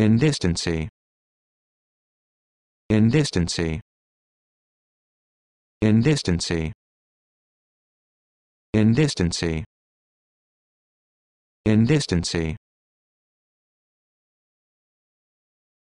indistancy indistancy indistancy indistancy indistancy